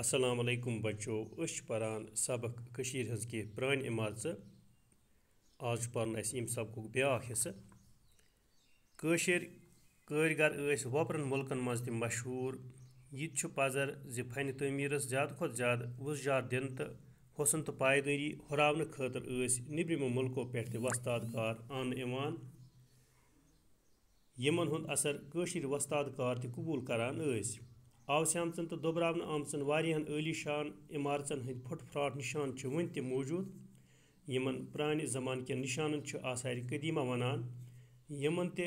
السلام علیکم بچو اش پران سبق کٔشیٖرِ ہٕنٛز کینٛہہ پرٛانہِ عمارژٕ آز چھُ پَرُن اَسہِ ییٚمہِ بیا بیٛاکھ حِصہٕ کٲشِر کٲرۍگر ٲسۍ وۄپرَن مُلکَن منٛز تہِ مشہوٗر یہِ تہِ چھُ پَزَر زِ فَنہِ تعمیٖرَس زیادٕ کھۄتہٕ زیادٕ وُزجار دِنہٕ تہٕ حُسن تہٕ پایدٲری ہُراونہٕ خٲطرٕ ٲسۍ نیٚبرِمو مُلکو پٮ۪ٹھ تہِ وۄستاد کار اَننہٕ یِوان یِمَن ہُنٛد اَثر کٲشِر وۄستاد کار تہِ قبوٗل کران ٲسۍ آوسہِ آمژَن تہٕ دۄبراونہٕ آمژَن واریاہَن عٲلی شان عمارژَن ہٕنٛدۍ پھٕٹ پھٕٹاٹ نِشان چھِ وٕنہِ تہِ موٗجوٗد یِمَن پرٛانہِ زمانہٕ کٮ۪ن نِشانَن چھِ آثارِ قدیٖمہ وَنان یِمَن تہِ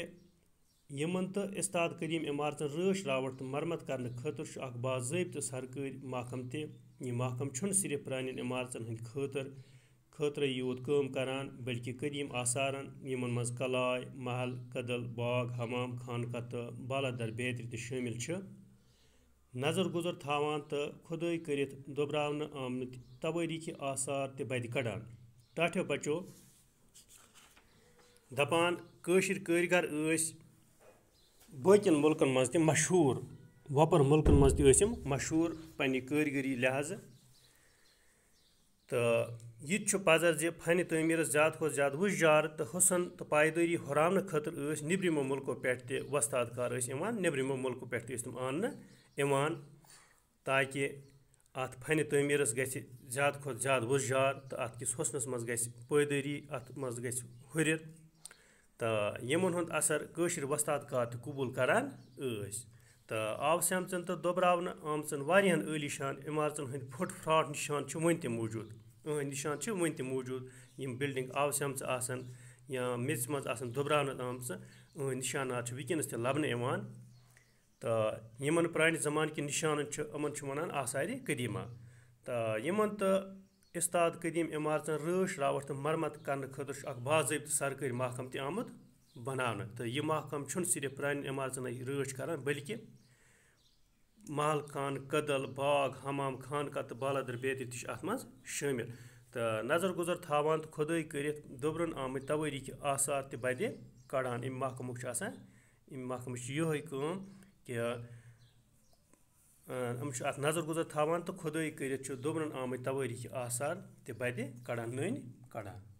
یِمَن تہٕ اِستاد قدیٖم عمارژَن رٲچھ راوٹھ تہٕ مَرمت کَرنہٕ خٲطرٕ چھُ اَکھ باضٲبطہٕ سرکٲرۍ محکم تہِ یہِ محکم چھُنہٕ صرف پرٛانٮ۪ن عمارژَن ہٕنٛدۍ خٲطرٕ خٲطرٕ یوٗت کٲم کران بٔلکہِ قدیٖم آثارَن یِمَن منٛز کَلاے محل کدٕل باغ حمام خانقاہ تہٕ بالادر بیترِ تہِ شٲمِل چھِ नजर गुजर थावान तो खुदाई करित दोबरावन आमत तवारीखी आसार बद कड़ान टाठो बचो दपान कशिर कारीगर बकन मुल्कन मज मशहूर वपर मुल्क मज मशहूर पे कारीगरी लिहाजा तो यह पजर जे फन तमीर ज्यादा खो ज्यादा वुजार तो हुसन तो पायदारी हुरान खतर नबरमो मुल्को पे वस्ताद कार नबरमो मुल्कों पे तुम आन ताकि अत फन तमीर गि ज्यादा ज्यादा वुजार तो अत किस हुसनस मज गायदारी अत मज गुरित तो यमन असर कशर वस्ताद कार कबूल करान تہٕ آبہٕ تہٕ دۄبراونہٕ آمژَن واریاہَن عٲلی شان عمارژَن ہٕنٛدۍ پھٕٹ پھٕٹاٹ نِشان چھِ وٕنہِ تہِ موٗجوٗد یِہٕنٛدۍ نِشان چھِ وٕنہِ تہِ موٗجوٗد یِم بِلڈِنٛگ آبہٕ سیمژٕ آسَن یا میٚژِ منٛز آسَن دۄبراونہٕ آمژٕ یِہٕنٛدۍ نِشانات چھِ وٕنکٮ۪نَس تہِ لَبنہٕ یِوان تہٕ یِمَن پرٛانہِ زَمانہٕ کٮ۪ن نِشانَن چھِ یِمَن چھِ وَنان آثارِ قدیٖمہ تہٕ یِمَن تہٕ اِستاد قدیٖم عمارژَن رٲچھ راوَٹھ تہٕ مَرمَت کَرنہٕ خٲطرٕ چھُ اَکھ باضٲبطہٕ سرکٲری محکَم تہِ آمُت बनाने तो यह महकम सिर्फ पानी इमारतन रच कर बल्कि महल खान कदल बाग हमाम खान का तो बालदर बेदी तक मज तो नजर गुजर थान तो खुद कर दुबरन आम तवरी के आसार तदि कड़ान अम महकम महकम कि अत नजर गुजर थान तो खुद कर दुबरन आम तवरी के आसार तदि कड़ान नन कड़ान